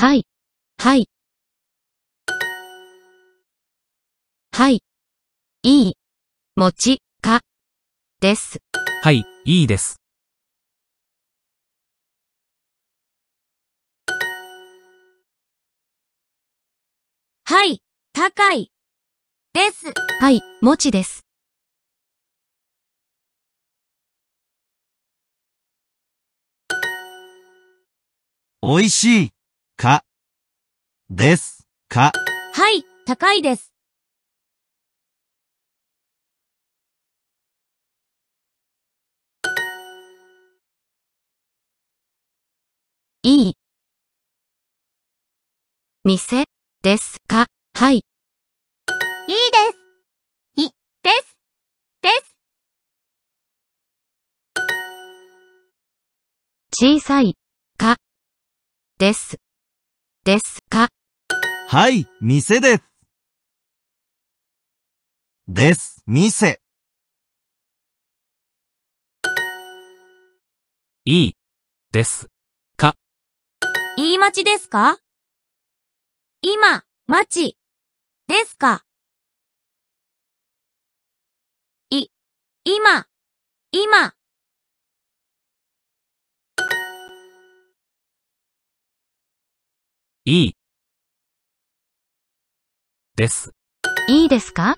はい、はい。はい、いい、持ち、か、です。はい、いいです。はい、高い、です。はい、持ちです。おいしい。か、ですかはい、高いです。いい。店ですかはい。いいです。い、です。です。小さい、か、です。ですかはい、店です。です、店。いい、です、か。いい待ですか今、待ち、ですかい、今、今。いいです。いいですか